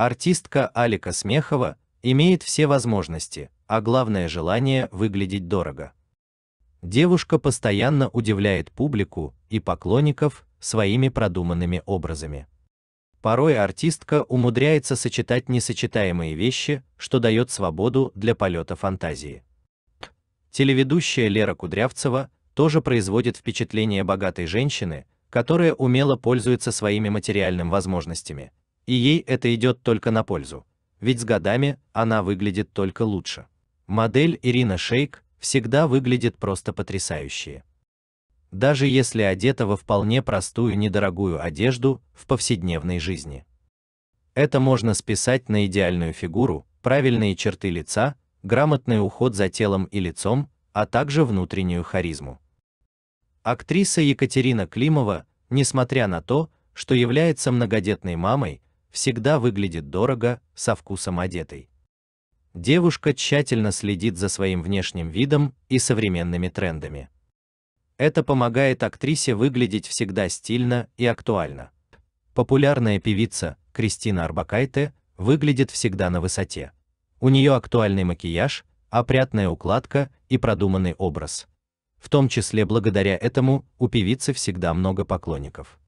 Артистка Алика Смехова имеет все возможности, а главное желание выглядеть дорого. Девушка постоянно удивляет публику и поклонников своими продуманными образами. Порой артистка умудряется сочетать несочетаемые вещи, что дает свободу для полета фантазии. Телеведущая Лера Кудрявцева тоже производит впечатление богатой женщины, которая умело пользуется своими материальными возможностями и ей это идет только на пользу, ведь с годами она выглядит только лучше. Модель Ирина Шейк всегда выглядит просто потрясающе. Даже если одета во вполне простую недорогую одежду в повседневной жизни. Это можно списать на идеальную фигуру, правильные черты лица, грамотный уход за телом и лицом, а также внутреннюю харизму. Актриса Екатерина Климова, несмотря на то, что является многодетной мамой, всегда выглядит дорого, со вкусом одетой. Девушка тщательно следит за своим внешним видом и современными трендами. Это помогает актрисе выглядеть всегда стильно и актуально. Популярная певица Кристина Арбакайте выглядит всегда на высоте. У нее актуальный макияж, опрятная укладка и продуманный образ. В том числе благодаря этому у певицы всегда много поклонников.